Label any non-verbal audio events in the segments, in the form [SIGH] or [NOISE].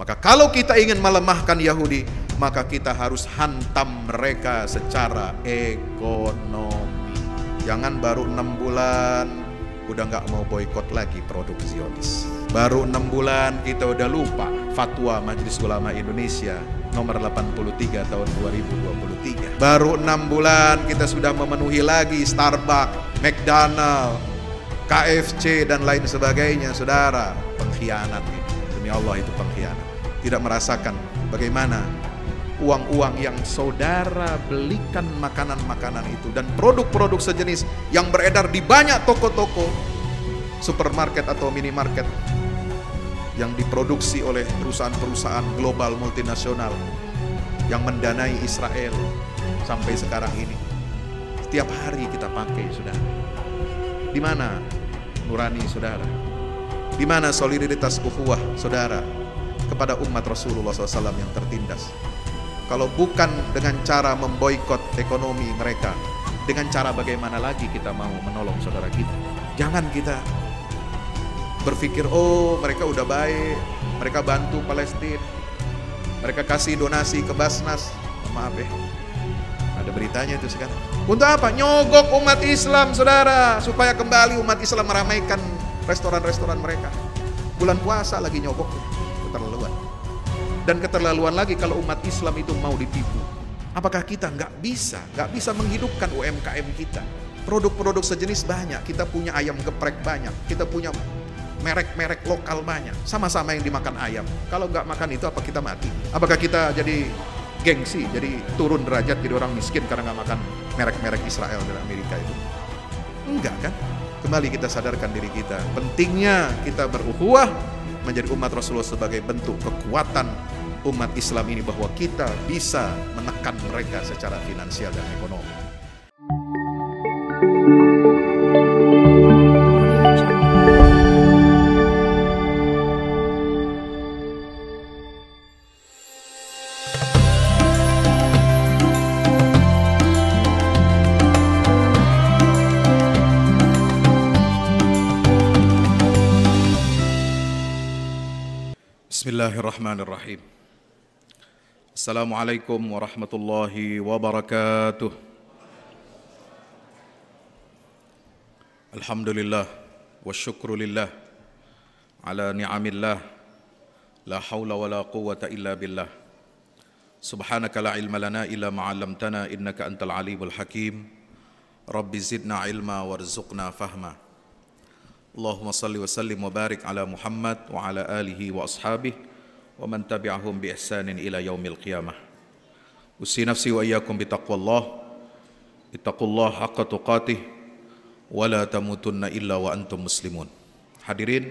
Maka kalau kita ingin melemahkan Yahudi, maka kita harus hantam mereka secara ekonomi. Jangan baru enam bulan udah nggak mau boykot lagi produk Zionis. Baru enam bulan kita udah lupa fatwa Majelis Ulama Indonesia nomor 83 tahun 2023. Baru enam bulan kita sudah memenuhi lagi Starbucks, McDonald, KFC dan lain sebagainya, saudara. Pengkhianat ini. Demi Allah itu pengkhianat tidak merasakan bagaimana uang-uang yang saudara belikan makanan-makanan itu dan produk-produk sejenis yang beredar di banyak toko-toko, supermarket atau minimarket yang diproduksi oleh perusahaan-perusahaan global multinasional yang mendanai Israel sampai sekarang ini. Setiap hari kita pakai, saudara. Di mana nurani saudara? Di mana solidaritas ukhuwah saudara? kepada umat Rasulullah SAW yang tertindas. Kalau bukan dengan cara memboikot ekonomi mereka, dengan cara bagaimana lagi kita mau menolong saudara kita. Jangan kita berpikir, oh mereka udah baik, mereka bantu Palestina, mereka kasih donasi ke Basnas. Oh, maaf ya, ada beritanya itu sekarang. Untuk apa? Nyogok umat Islam, saudara. Supaya kembali umat Islam meramaikan restoran-restoran mereka. Bulan puasa lagi nyogok keterlaluan. Dan keterlaluan lagi kalau umat Islam itu mau ditipu. Apakah kita nggak bisa, nggak bisa menghidupkan UMKM kita? Produk-produk sejenis banyak, kita punya ayam geprek banyak, kita punya merek-merek lokal banyak, sama-sama yang dimakan ayam. Kalau nggak makan itu apa kita mati? Apakah kita jadi gengsi, jadi turun derajat jadi orang miskin karena nggak makan merek-merek Israel dan Amerika itu? Enggak kan? Kembali kita sadarkan diri kita. Pentingnya kita beruhuah menjadi umat Rasulullah sebagai bentuk kekuatan umat Islam ini bahwa kita bisa menekan mereka secara finansial dan ekonomi. الرحمن الرحيم السلام عليكم ورحمة الله وبركاته الحمد لله والشكر لله على نعم الله لا حول ولا قوة إلا بالله سبحانك لا علم لنا إلا ما علمتنا إنك أنت العليم الحكيم رب زدنا علما وارزقنا فهما اللهم صل وسلم وبارك على محمد وعلى آله وأصحابه ومن تبعهم بإحسان إلى يوم القيامة أسي نفسي وإياكم بتقوى الله اتقوا الله حق تقاته ولا تموتن إلا وأنتم مسلمون Hadirin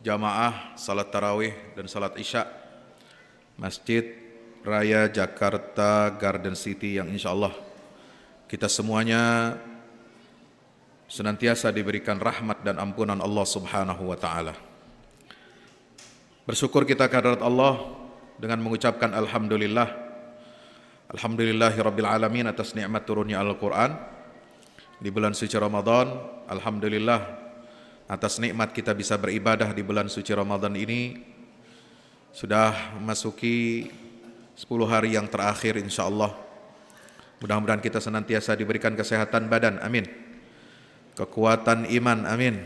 jamaah salat tarawih dan salat isya Masjid Raya Jakarta Garden City yang insya kita semuanya senantiasa diberikan rahmat dan ampunan Allah Subhanahu wa taala. Bersyukur kita kehadirat Allah dengan mengucapkan alhamdulillah. Alhamdulillahirabbil alamin atas nikmat turunnya Al-Qur'an di bulan suci Ramadan. Alhamdulillah atas nikmat kita bisa beribadah di bulan suci Ramadan ini. Sudah masuki 10 hari yang terakhir insya Allah Mudah-mudahan kita senantiasa diberikan kesehatan badan. Amin. Kekuatan iman. Amin.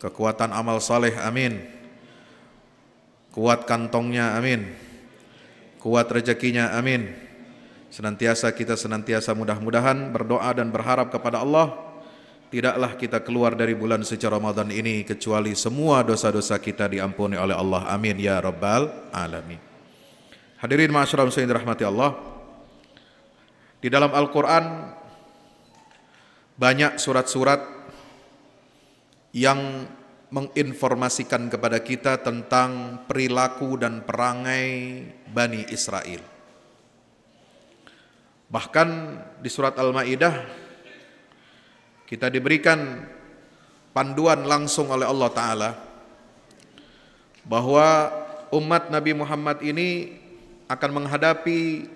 Kekuatan amal saleh. Amin Kuat kantongnya, amin. Kuat rezekinya, amin. Senantiasa kita senantiasa mudah-mudahan berdoa dan berharap kepada Allah. Tidaklah kita keluar dari bulan suci Ramadan ini kecuali semua dosa-dosa kita diampuni oleh Allah. Amin ya rabbal alamin. Hadirin masyarakat muslimin Rahmati Allah. Di dalam Al-Qur'an banyak surat-surat yang menginformasikan kepada kita tentang perilaku dan perangai Bani Israel. Bahkan di surat Al-Maidah kita diberikan panduan langsung oleh Allah taala bahwa umat Nabi Muhammad ini akan menghadapi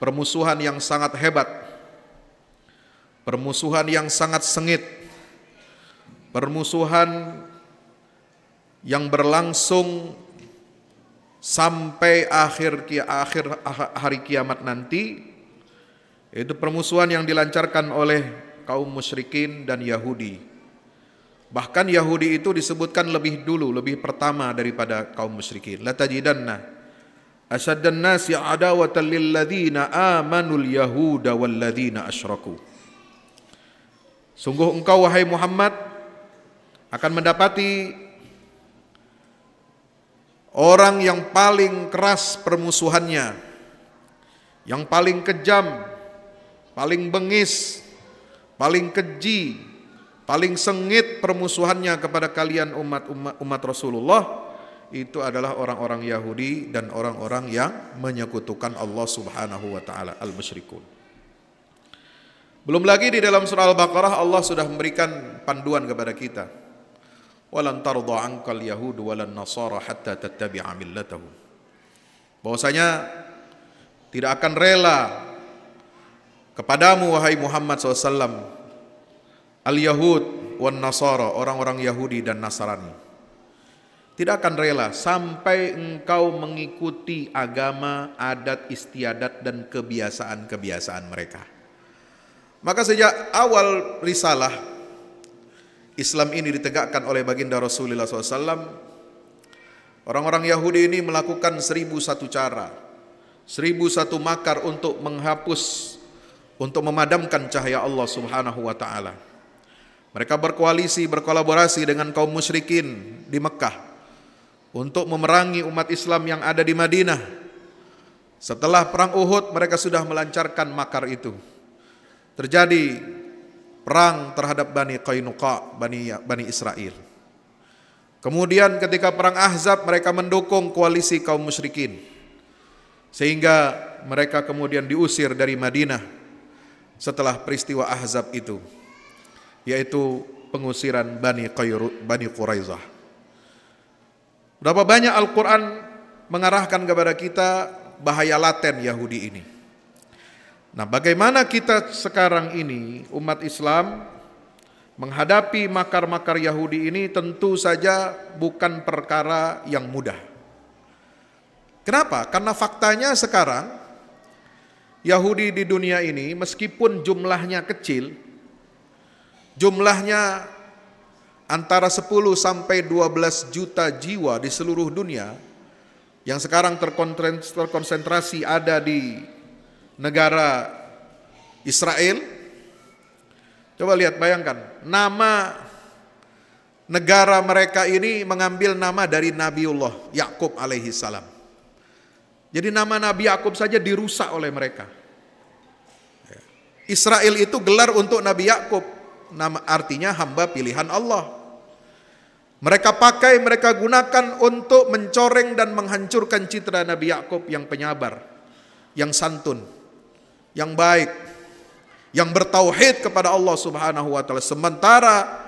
permusuhan yang sangat hebat, permusuhan yang sangat sengit, permusuhan yang berlangsung sampai akhir akhir ah, hari kiamat nanti yaitu permusuhan yang dilancarkan oleh kaum musyrikin dan Yahudi. Bahkan Yahudi itu disebutkan lebih dulu, lebih pertama daripada kaum musyrikin. La tajidanna asyaddan nasi adawatan lil ladzina amanul yahuda wal ladzina asyraku. Sungguh engkau wahai Muhammad akan mendapati orang yang paling keras permusuhannya, yang paling kejam, paling bengis, paling keji, paling sengit permusuhannya kepada kalian umat umat, umat Rasulullah itu adalah orang-orang Yahudi dan orang-orang yang menyekutukan Allah Subhanahu wa taala al-musyrikun. Belum lagi di dalam surah Al-Baqarah Allah sudah memberikan panduan kepada kita walan tardha ankal yahud walan nasara hatta tattabi'a millatahum bahwasanya tidak akan rela kepadamu wahai Muhammad SAW al yahud wan nasara orang-orang Yahudi dan Nasrani tidak akan rela sampai engkau mengikuti agama, adat istiadat dan kebiasaan-kebiasaan mereka. Maka sejak awal risalah Islam ini ditegakkan oleh baginda Rasulullah SAW, orang-orang Yahudi ini melakukan seribu satu cara, seribu satu makar untuk menghapus, untuk memadamkan cahaya Allah Subhanahu wa Ta'ala. Mereka berkoalisi, berkolaborasi dengan kaum musyrikin di Mekah untuk memerangi umat Islam yang ada di Madinah. Setelah perang Uhud, mereka sudah melancarkan makar itu. Terjadi perang terhadap Bani Qainuqa, Bani Bani Israel. Kemudian ketika perang Ahzab mereka mendukung koalisi kaum musyrikin. Sehingga mereka kemudian diusir dari Madinah setelah peristiwa Ahzab itu yaitu pengusiran Bani Qayru, Bani Quraizah. Berapa banyak Al-Qur'an mengarahkan kepada kita bahaya laten Yahudi ini. Nah, bagaimana kita sekarang ini umat Islam menghadapi makar-makar Yahudi ini tentu saja bukan perkara yang mudah. Kenapa? Karena faktanya sekarang Yahudi di dunia ini meskipun jumlahnya kecil, jumlahnya antara 10 sampai 12 juta jiwa di seluruh dunia yang sekarang terkonsentrasi ada di negara Israel. Coba lihat bayangkan, nama negara mereka ini mengambil nama dari Nabiullah Yakub alaihi salam. Jadi nama Nabi Yakub saja dirusak oleh mereka. Israel itu gelar untuk Nabi Yakub, nama artinya hamba pilihan Allah. Mereka pakai, mereka gunakan untuk mencoreng dan menghancurkan citra Nabi Yakub yang penyabar, yang santun, yang baik, yang bertauhid kepada Allah Subhanahu wa taala. Sementara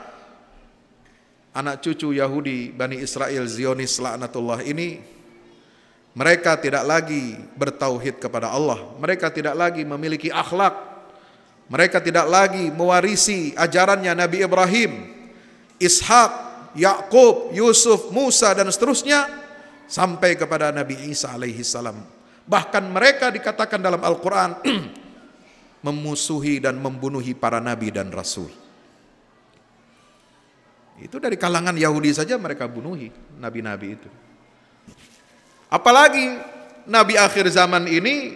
anak cucu Yahudi Bani Israel Zionis laknatullah ini mereka tidak lagi bertauhid kepada Allah, mereka tidak lagi memiliki akhlak. Mereka tidak lagi mewarisi ajarannya Nabi Ibrahim, Ishak, Yakub, Yusuf, Musa dan seterusnya sampai kepada Nabi Isa alaihi salam. Bahkan mereka dikatakan dalam Al-Qur'an [CLEARS THROAT] memusuhi dan membunuhi para nabi dan rasul. Itu dari kalangan Yahudi saja mereka bunuhi nabi-nabi itu. Apalagi nabi akhir zaman ini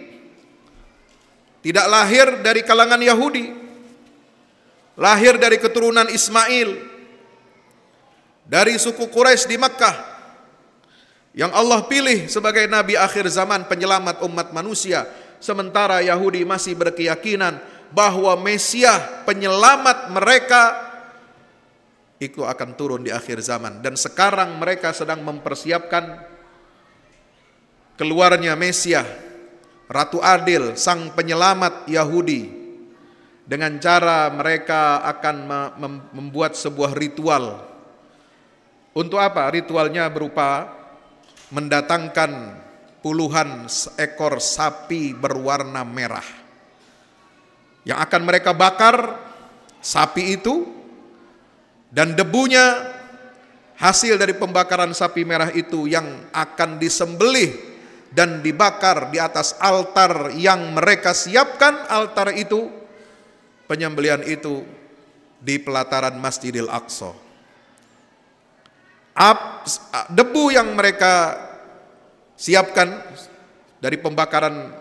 tidak lahir dari kalangan Yahudi. Lahir dari keturunan Ismail dari suku Quraisy di Mekkah yang Allah pilih sebagai nabi akhir zaman penyelamat umat manusia sementara Yahudi masih berkeyakinan bahwa Mesias penyelamat mereka itu akan turun di akhir zaman dan sekarang mereka sedang mempersiapkan keluarnya Mesias Ratu Adil sang penyelamat Yahudi dengan cara mereka akan membuat sebuah ritual untuk apa? Ritualnya berupa mendatangkan puluhan ekor sapi berwarna merah. Yang akan mereka bakar sapi itu dan debunya hasil dari pembakaran sapi merah itu yang akan disembelih dan dibakar di atas altar yang mereka siapkan altar itu penyembelian itu di pelataran Masjidil Aqsa. debu yang mereka siapkan dari pembakaran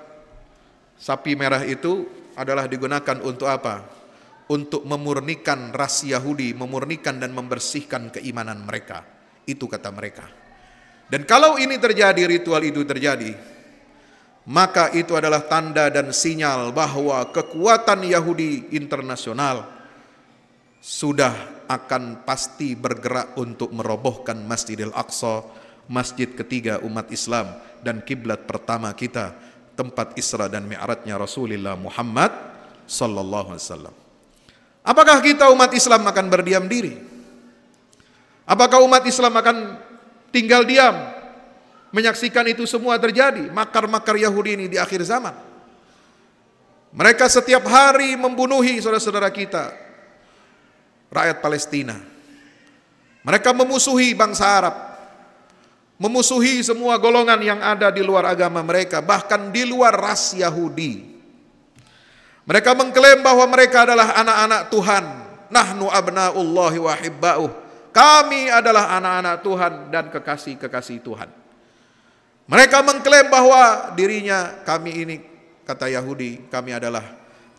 sapi merah itu adalah digunakan untuk apa? Untuk memurnikan ras Yahudi, memurnikan dan membersihkan keimanan mereka. Itu kata mereka. Dan kalau ini terjadi, ritual itu terjadi, maka itu adalah tanda dan sinyal bahwa kekuatan Yahudi internasional sudah akan pasti bergerak untuk merobohkan Masjidil Aqsa masjid ketiga umat Islam dan kiblat pertama kita, tempat Isra dan Mi'rajnya Rasulullah Muhammad sallallahu alaihi wasallam. Apakah kita umat Islam akan berdiam diri? Apakah umat Islam akan tinggal diam menyaksikan itu semua terjadi, makar-makar Yahudi ini di akhir zaman? Mereka setiap hari membunuhi saudara-saudara kita, rakyat Palestina. Mereka memusuhi bangsa Arab, memusuhi semua golongan yang ada di luar agama mereka, bahkan di luar ras Yahudi. Mereka mengklaim bahwa mereka adalah anak-anak Tuhan. Nahnu abna'ullahi wa hibba'uh. Kami adalah anak-anak Tuhan dan kekasih-kekasih Tuhan. Mereka mengklaim bahwa dirinya kami ini, kata Yahudi, kami adalah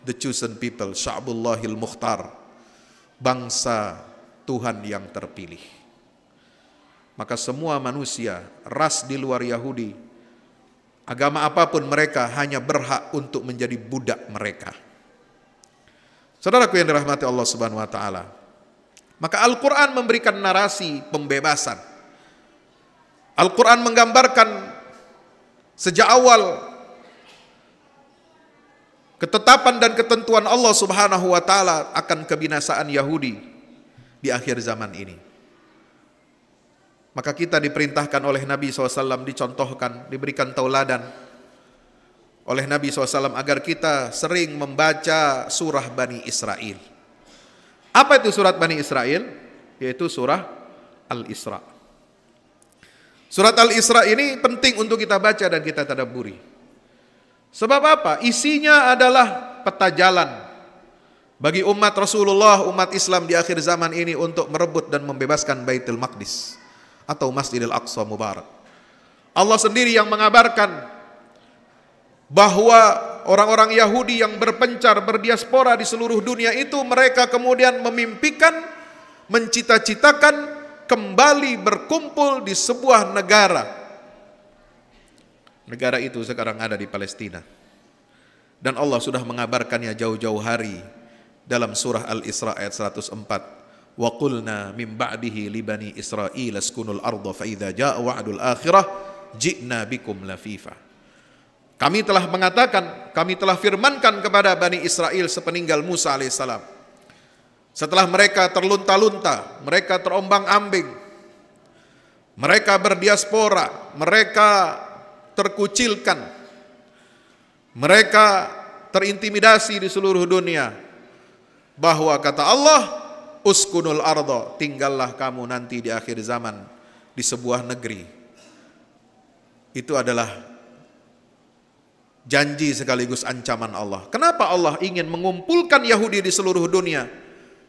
the chosen people, sya'bullahil mukhtar, bangsa Tuhan yang terpilih. Maka semua manusia, ras di luar Yahudi, agama apapun mereka hanya berhak untuk menjadi budak mereka. Saudaraku yang dirahmati Allah Subhanahu wa taala. Maka Al-Qur'an memberikan narasi pembebasan. Al-Qur'an menggambarkan sejak awal ketetapan dan ketentuan Allah Subhanahu wa taala akan kebinasaan Yahudi di akhir zaman ini. Maka kita diperintahkan oleh Nabi SAW dicontohkan, diberikan tauladan oleh Nabi SAW agar kita sering membaca surah Bani Israel. Apa itu surat Bani Israel? Yaitu surah Al-Isra. Surat Al-Isra ini penting untuk kita baca dan kita tadaburi. Sebab apa? Isinya adalah peta jalan bagi umat Rasulullah, umat Islam di akhir zaman ini untuk merebut dan membebaskan Baitul Maqdis atau Masjidil Aqsa Mubarak. Allah sendiri yang mengabarkan bahwa orang-orang Yahudi yang berpencar berdiaspora di seluruh dunia itu mereka kemudian memimpikan, mencita-citakan kembali berkumpul di sebuah negara. Negara itu sekarang ada di Palestina. Dan Allah sudah mengabarkannya jauh-jauh hari dalam surah Al-Isra ayat 104 wa qulna min ba'dihi li bani Israil askunul arda fa idza jaa wa'dul akhirah Kami telah mengatakan, kami telah firmankan kepada Bani Israel sepeninggal Musa alaihissalam. Setelah mereka terlunta-lunta, mereka terombang-ambing, mereka berdiaspora, mereka terkucilkan, mereka terintimidasi di seluruh dunia. Bahwa kata Allah, uskunul ardo, tinggallah kamu nanti di akhir zaman di sebuah negeri. Itu adalah janji sekaligus ancaman Allah. Kenapa Allah ingin mengumpulkan Yahudi di seluruh dunia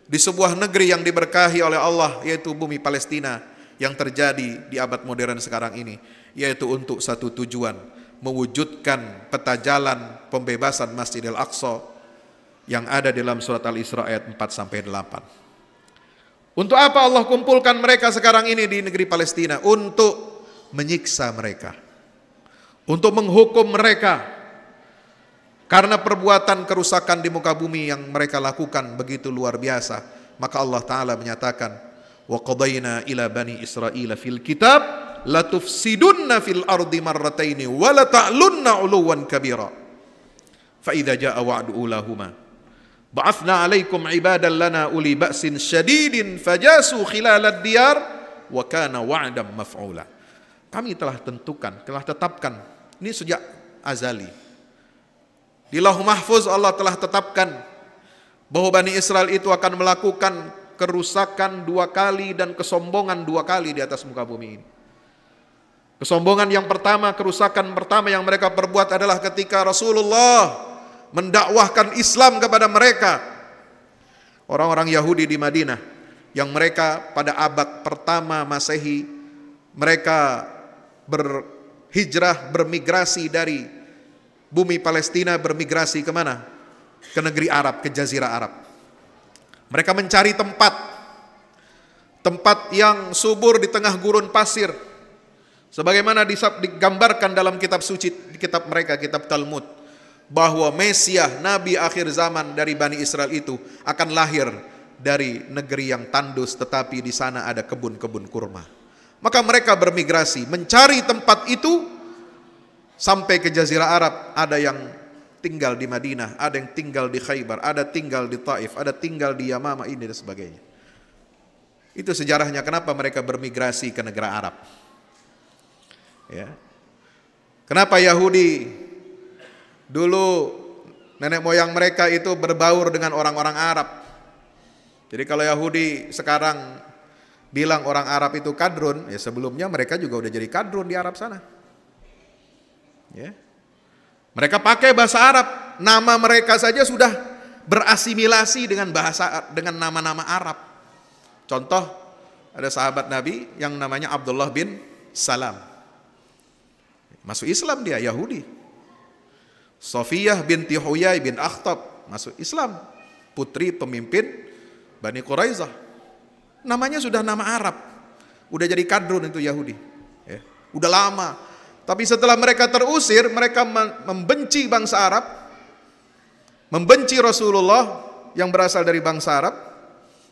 di sebuah negeri yang diberkahi oleh Allah yaitu bumi Palestina yang terjadi di abad modern sekarang ini yaitu untuk satu tujuan mewujudkan peta jalan pembebasan Masjidil Aqsa yang ada dalam surat Al-Isra ayat 4 sampai 8. Untuk apa Allah kumpulkan mereka sekarang ini di negeri Palestina? Untuk menyiksa mereka. Untuk menghukum mereka. Karena perbuatan kerusakan di muka bumi yang mereka lakukan begitu luar biasa. Maka Allah Ta'ala menyatakan, وَقَضَيْنَا إِلَى بَنِي إِسْرَائِيلَ فِي الْكِتَابِ لَتُفْسِدُنَّ فِي الْأَرْضِ مَرَّتَيْنِ وَلَتَعْلُنَّ عُلُوًّا كَبِيرًا فَإِذَا جَاءَ وَعْدُ أُولَاهُمَا Ba'athna alaikum ibadan lana uli ba'sin syadidin fajasu khilalad diyar wa kana wa'dam maf'ula. Kami telah tentukan, telah tetapkan. Ini sejak azali. Di lauh mahfuz Allah telah tetapkan bahwa Bani Israel itu akan melakukan kerusakan dua kali dan kesombongan dua kali di atas muka bumi ini. Kesombongan yang pertama, kerusakan pertama yang mereka perbuat adalah ketika Rasulullah mendakwahkan Islam kepada mereka. Orang-orang Yahudi di Madinah yang mereka pada abad pertama Masehi mereka berhijrah bermigrasi dari bumi Palestina bermigrasi kemana? Ke negeri Arab, ke Jazirah Arab. Mereka mencari tempat, tempat yang subur di tengah gurun pasir, sebagaimana digambarkan dalam kitab suci, kitab mereka, kitab Talmud bahwa Mesias nabi akhir zaman dari Bani Israel itu akan lahir dari negeri yang tandus tetapi di sana ada kebun-kebun kurma. Maka mereka bermigrasi mencari tempat itu sampai ke jazirah Arab ada yang tinggal di Madinah, ada yang tinggal di Khaybar, ada tinggal di Taif, ada tinggal di Yamama ini dan sebagainya. Itu sejarahnya kenapa mereka bermigrasi ke negara Arab. Ya. Kenapa Yahudi Dulu nenek moyang mereka itu berbaur dengan orang-orang Arab. Jadi kalau Yahudi sekarang bilang orang Arab itu kadrun, ya sebelumnya mereka juga udah jadi kadrun di Arab sana. Ya. Mereka pakai bahasa Arab, nama mereka saja sudah berasimilasi dengan bahasa dengan nama-nama Arab. Contoh ada sahabat Nabi yang namanya Abdullah bin Salam. Masuk Islam dia Yahudi, Sofiyah binti Huyai bin Akhtab masuk Islam, putri pemimpin Bani Quraizah. Namanya sudah nama Arab, udah jadi kadrun itu Yahudi. Ya. Udah lama. Tapi setelah mereka terusir, mereka membenci bangsa Arab, membenci Rasulullah yang berasal dari bangsa Arab,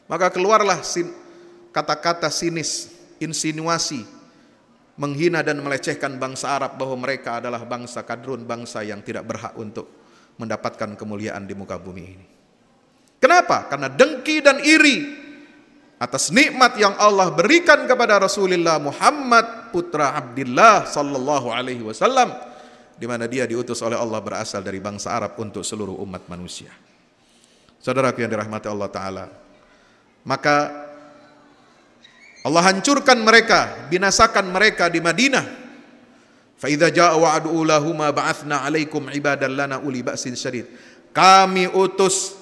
maka keluarlah kata-kata sinis, insinuasi, menghina dan melecehkan bangsa Arab bahwa mereka adalah bangsa kadrun, bangsa yang tidak berhak untuk mendapatkan kemuliaan di muka bumi ini. Kenapa? Karena dengki dan iri atas nikmat yang Allah berikan kepada Rasulullah Muhammad putra Abdullah sallallahu alaihi wasallam di mana dia diutus oleh Allah berasal dari bangsa Arab untuk seluruh umat manusia. Saudaraku yang dirahmati Allah taala, maka Allah hancurkan mereka, binasakan mereka di Madinah. Faidah idza ba'athna 'alaikum uli ba'sin syarid. Kami utus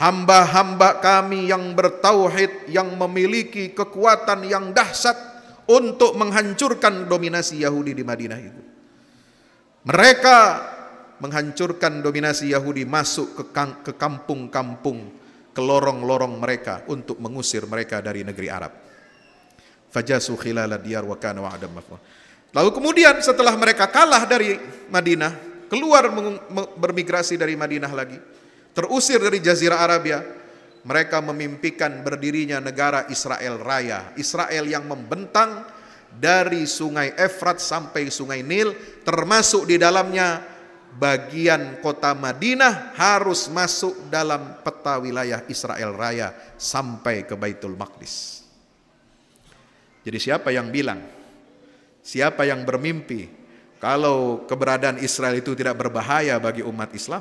hamba-hamba kami yang bertauhid yang memiliki kekuatan yang dahsyat untuk menghancurkan dominasi Yahudi di Madinah itu. Mereka menghancurkan dominasi Yahudi masuk ke kampung-kampung ke lorong-lorong mereka untuk mengusir mereka dari negeri Arab. Fajasu khilala diyar wa kana wa'adam Lalu kemudian setelah mereka kalah dari Madinah, keluar bermigrasi dari Madinah lagi, terusir dari jazirah Arabia, mereka memimpikan berdirinya negara Israel Raya, Israel yang membentang dari sungai Efrat sampai sungai Nil, termasuk di dalamnya bagian kota Madinah harus masuk dalam peta wilayah Israel Raya sampai ke Baitul Maqdis. Jadi siapa yang bilang? Siapa yang bermimpi kalau keberadaan Israel itu tidak berbahaya bagi umat Islam?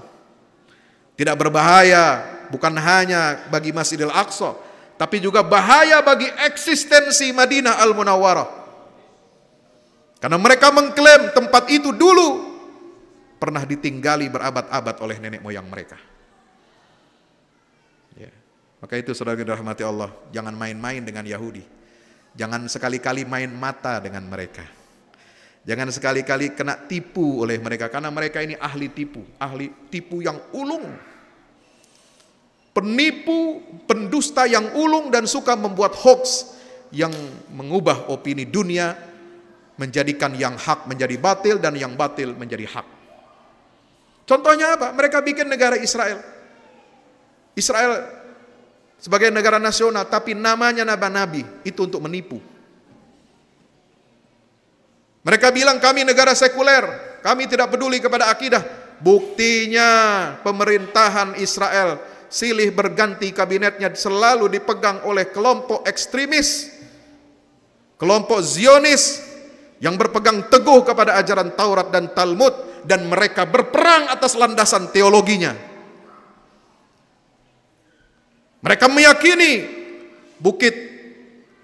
Tidak berbahaya bukan hanya bagi Masjidil Aqsa, tapi juga bahaya bagi eksistensi Madinah Al-Munawwarah. Karena mereka mengklaim tempat itu dulu pernah ditinggali berabad-abad oleh nenek moyang mereka. Ya. Maka itu saudara dirahmati Allah, jangan main-main dengan Yahudi. Jangan sekali-kali main mata dengan mereka. Jangan sekali-kali kena tipu oleh mereka karena mereka ini ahli tipu, ahli tipu yang ulung. Penipu, pendusta yang ulung dan suka membuat hoax yang mengubah opini dunia menjadikan yang hak menjadi batil dan yang batil menjadi hak. Contohnya apa? Mereka bikin negara Israel. Israel sebagai negara nasional, tapi namanya Nabi Nabi itu untuk menipu. Mereka bilang kami negara sekuler, kami tidak peduli kepada akidah. Buktinya pemerintahan Israel silih berganti kabinetnya selalu dipegang oleh kelompok ekstremis, kelompok Zionis yang berpegang teguh kepada ajaran Taurat dan Talmud dan mereka berperang atas landasan teologinya. Mereka meyakini bukit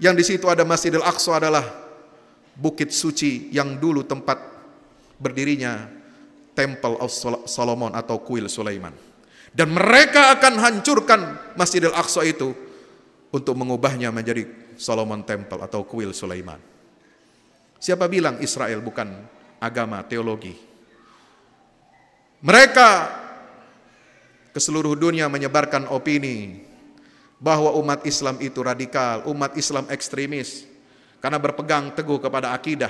yang di situ ada Masjidil Aqsa adalah bukit suci yang dulu tempat berdirinya Temple of Solomon atau Kuil Sulaiman. Dan mereka akan hancurkan Masjidil Aqsa itu untuk mengubahnya menjadi Solomon Temple atau Kuil Sulaiman. Siapa bilang Israel bukan agama teologi? Mereka ke seluruh dunia menyebarkan opini bahwa umat Islam itu radikal, umat Islam ekstremis karena berpegang teguh kepada akidah.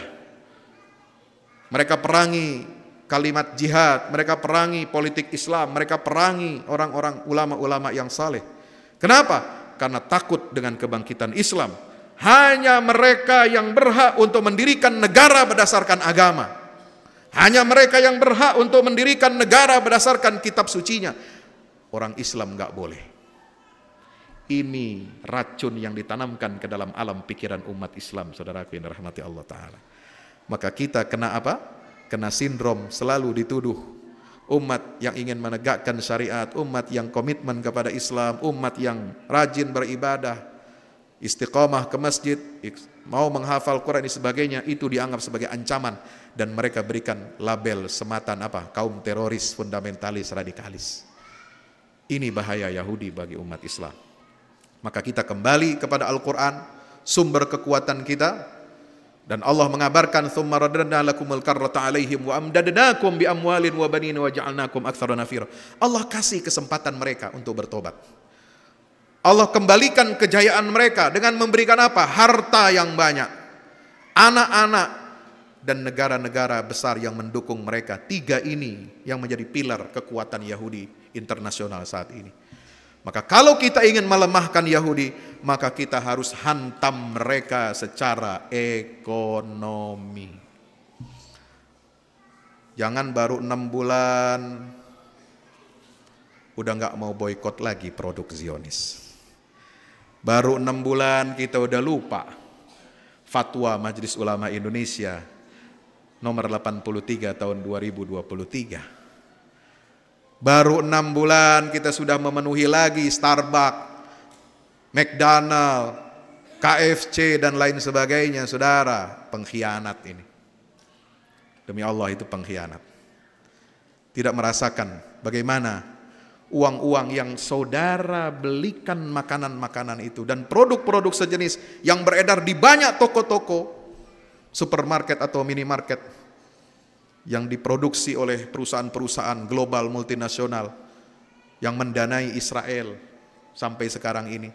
Mereka perangi kalimat jihad, mereka perangi politik Islam, mereka perangi orang-orang ulama-ulama yang saleh. Kenapa? Karena takut dengan kebangkitan Islam. Hanya mereka yang berhak untuk mendirikan negara berdasarkan agama. Hanya mereka yang berhak untuk mendirikan negara berdasarkan kitab sucinya. Orang Islam nggak boleh. Ini racun yang ditanamkan ke dalam alam pikiran umat Islam, Saudara. yang dirahmati Allah Ta'ala. Maka kita kena apa? Kena sindrom selalu dituduh. Umat yang ingin menegakkan syariat, umat yang komitmen kepada Islam, umat yang rajin beribadah, istiqomah ke masjid, mau menghafal Quran dan sebagainya itu dianggap sebagai ancaman dan mereka berikan label sematan apa kaum teroris fundamentalis radikalis ini bahaya Yahudi bagi umat Islam maka kita kembali kepada Al-Quran sumber kekuatan kita dan Allah mengabarkan ثم alaihim wa amdadnakum bi amwalin wa banin wa Allah kasih kesempatan mereka untuk bertobat Allah kembalikan kejayaan mereka dengan memberikan apa? Harta yang banyak, anak-anak, dan negara-negara besar yang mendukung mereka. Tiga ini yang menjadi pilar kekuatan Yahudi internasional saat ini. Maka kalau kita ingin melemahkan Yahudi, maka kita harus hantam mereka secara ekonomi. Jangan baru enam bulan, udah nggak mau boykot lagi produk Zionis. Baru enam bulan kita udah lupa fatwa Majelis Ulama Indonesia nomor 83 tahun 2023. Baru enam bulan kita sudah memenuhi lagi Starbucks, McDonald, KFC dan lain sebagainya, saudara, pengkhianat ini. Demi Allah itu pengkhianat. Tidak merasakan bagaimana uang-uang yang saudara belikan makanan-makanan itu dan produk-produk sejenis yang beredar di banyak toko-toko, supermarket atau minimarket yang diproduksi oleh perusahaan-perusahaan global multinasional yang mendanai Israel sampai sekarang ini.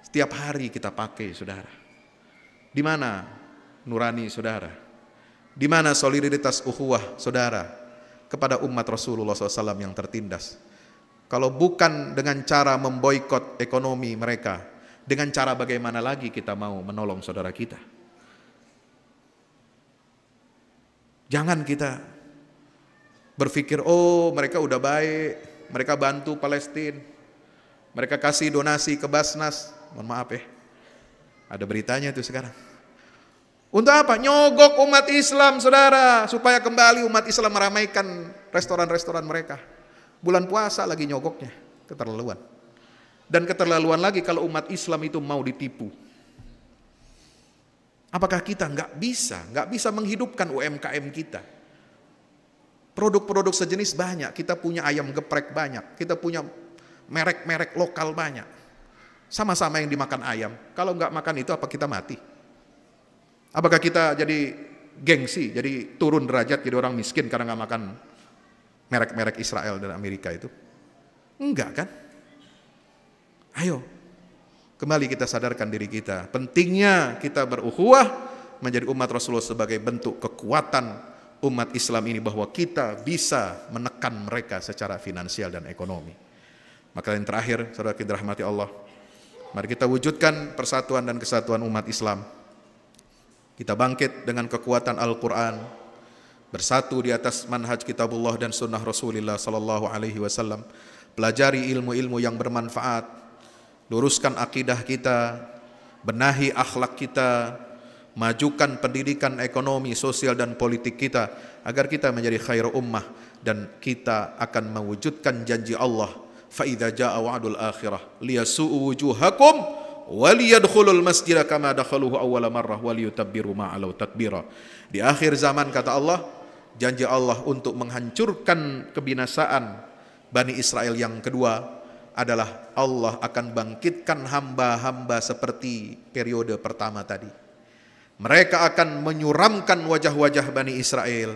Setiap hari kita pakai, Saudara. Di mana nurani Saudara? Di mana solidaritas uhuah, Saudara kepada umat Rasulullah SAW yang tertindas? Kalau bukan dengan cara memboikot ekonomi mereka, dengan cara bagaimana lagi kita mau menolong saudara kita? Jangan kita berpikir, oh mereka udah baik, mereka bantu Palestina, mereka kasih donasi ke Basnas. Mohon maaf ya, ada beritanya itu sekarang. Untuk apa? Nyogok umat Islam, saudara, supaya kembali umat Islam meramaikan restoran-restoran mereka. Bulan puasa lagi nyogoknya, keterlaluan. Dan keterlaluan lagi kalau umat Islam itu mau ditipu. Apakah kita nggak bisa, nggak bisa menghidupkan UMKM kita? Produk-produk sejenis banyak, kita punya ayam geprek banyak, kita punya merek-merek lokal banyak. Sama-sama yang dimakan ayam. Kalau nggak makan itu apa kita mati? Apakah kita jadi gengsi, jadi turun derajat jadi orang miskin karena nggak makan merek-merek Israel dan Amerika itu? Enggak kan? Ayo, kembali kita sadarkan diri kita. Pentingnya kita beruhuah menjadi umat Rasulullah sebagai bentuk kekuatan umat Islam ini bahwa kita bisa menekan mereka secara finansial dan ekonomi. Maka yang terakhir, saudara kita rahmati Allah, mari kita wujudkan persatuan dan kesatuan umat Islam. Kita bangkit dengan kekuatan Al-Quran, bersatu di atas manhaj kitabullah dan sunnah Rasulullah sallallahu alaihi wasallam. Pelajari ilmu-ilmu yang bermanfaat, luruskan akidah kita, benahi akhlak kita, majukan pendidikan ekonomi, sosial dan politik kita agar kita menjadi khair ummah dan kita akan mewujudkan janji Allah fa idza jaa wa'dul akhirah liyasu'u wujuhakum wa masjida kama dakhaluhu awwala marrah wa takbira di akhir zaman kata Allah janji Allah untuk menghancurkan kebinasaan Bani Israel yang kedua adalah Allah akan bangkitkan hamba-hamba seperti periode pertama tadi. Mereka akan menyuramkan wajah-wajah Bani Israel.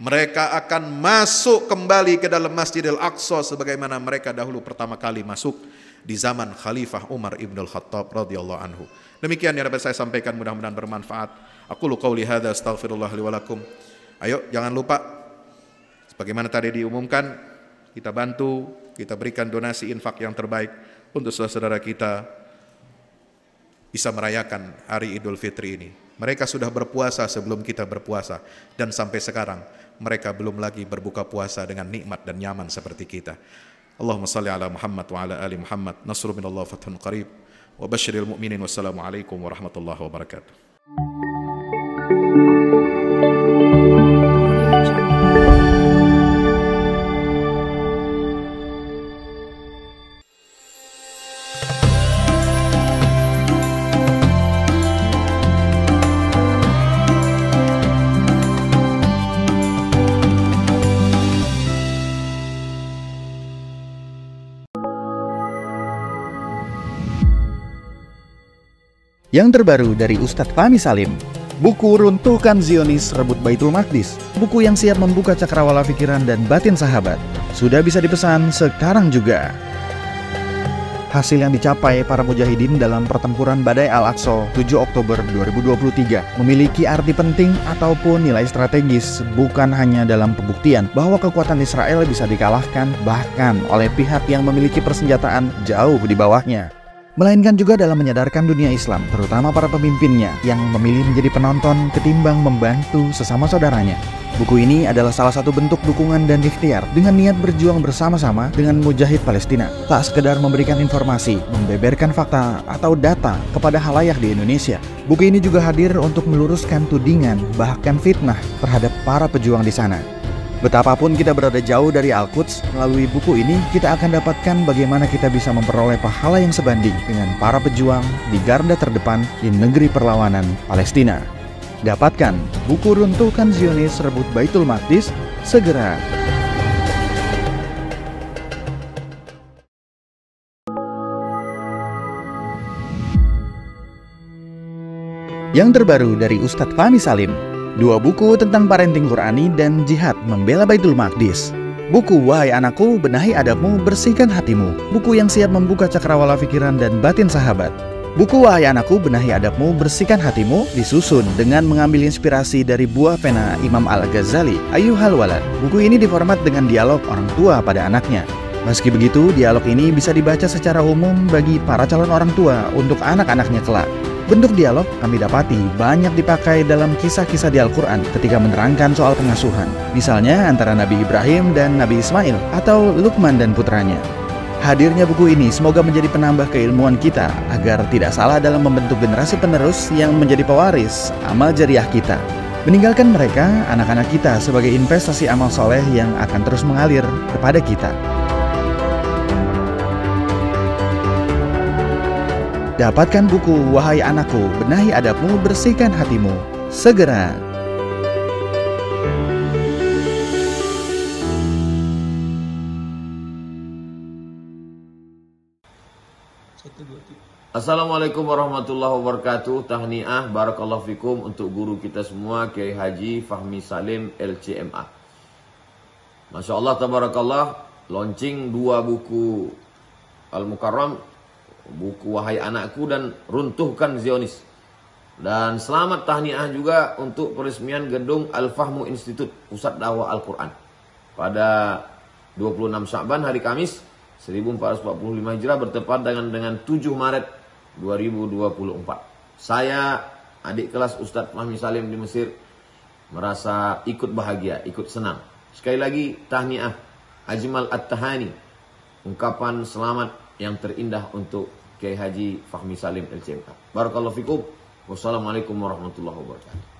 Mereka akan masuk kembali ke dalam Masjidil Aqsa sebagaimana mereka dahulu pertama kali masuk di zaman Khalifah Umar Ibn Al-Khattab radhiyallahu anhu. Demikian yang dapat saya sampaikan mudah-mudahan bermanfaat. Aku lu qauli hadza astaghfirullah li Ayo jangan lupa, sebagaimana tadi diumumkan, kita bantu, kita berikan donasi infak yang terbaik untuk saudara-saudara kita bisa merayakan hari Idul Fitri ini. Mereka sudah berpuasa sebelum kita berpuasa dan sampai sekarang mereka belum lagi berbuka puasa dengan nikmat dan nyaman seperti kita. Allahumma salli ala Muhammad wa ala ali Muhammad. Nasru minallah fathun qarib. Wa basyiril mu'minin. عليكم alaikum warahmatullahi wabarakatuh. Yang terbaru dari Ustadz Fahmi Salim, buku Runtuhkan Zionis Rebut Baitul Maqdis, buku yang siap membuka cakrawala pikiran dan batin sahabat, sudah bisa dipesan sekarang juga. Hasil yang dicapai para mujahidin dalam pertempuran Badai Al-Aqsa 7 Oktober 2023 memiliki arti penting ataupun nilai strategis bukan hanya dalam pembuktian bahwa kekuatan Israel bisa dikalahkan bahkan oleh pihak yang memiliki persenjataan jauh di bawahnya melainkan juga dalam menyadarkan dunia Islam, terutama para pemimpinnya yang memilih menjadi penonton ketimbang membantu sesama saudaranya. Buku ini adalah salah satu bentuk dukungan dan ikhtiar dengan niat berjuang bersama-sama dengan mujahid Palestina. Tak sekedar memberikan informasi, membeberkan fakta atau data kepada halayak di Indonesia. Buku ini juga hadir untuk meluruskan tudingan bahkan fitnah terhadap para pejuang di sana. Betapapun kita berada jauh dari Al-Quds, melalui buku ini kita akan dapatkan bagaimana kita bisa memperoleh pahala yang sebanding dengan para pejuang di garda terdepan di negeri perlawanan Palestina. Dapatkan buku Runtuhkan Zionis Rebut Baitul Maqdis segera. Yang terbaru dari Ustadz Fani Salim, Dua buku tentang parenting Qurani dan jihad membela Baitul Maqdis. Buku Wahai Anakku, Benahi Adabmu, Bersihkan Hatimu. Buku yang siap membuka cakrawala pikiran dan batin sahabat. Buku Wahai Anakku, Benahi Adabmu, Bersihkan Hatimu disusun dengan mengambil inspirasi dari buah pena Imam Al-Ghazali, Ayuhal Walad. Buku ini diformat dengan dialog orang tua pada anaknya. Meski begitu, dialog ini bisa dibaca secara umum bagi para calon orang tua untuk anak-anaknya kelak. Bentuk dialog kami dapati banyak dipakai dalam kisah-kisah di Al-Quran ketika menerangkan soal pengasuhan, misalnya antara Nabi Ibrahim dan Nabi Ismail atau Lukman dan putranya. Hadirnya buku ini semoga menjadi penambah keilmuan kita agar tidak salah dalam membentuk generasi penerus yang menjadi pewaris amal jariah kita. Meninggalkan mereka, anak-anak kita sebagai investasi amal soleh yang akan terus mengalir kepada kita. Dapatkan buku, wahai anakku, benahi adabmu, bersihkan hatimu. Segera! Assalamualaikum warahmatullahi wabarakatuh Tahniah Barakallahu Fikum Untuk guru kita semua Kiai Haji Fahmi Salim LCMA Masya Allah Tabarakallah Launching dua buku Al-Mukarram buku Wahai Anakku dan Runtuhkan Zionis. Dan selamat tahniah juga untuk peresmian gedung Al-Fahmu Institute, Pusat Dakwah Al-Quran. Pada 26 Syaban hari Kamis 1445 Hijrah bertepat dengan dengan 7 Maret 2024. Saya adik kelas Ustadz Fahmi Salim di Mesir merasa ikut bahagia, ikut senang. Sekali lagi tahniah Ajmal At-Tahani, ungkapan selamat yang terindah untuk Kiai Haji Fahmi Salim LCMK. Barakallahu fikum. Wassalamualaikum warahmatullahi wabarakatuh.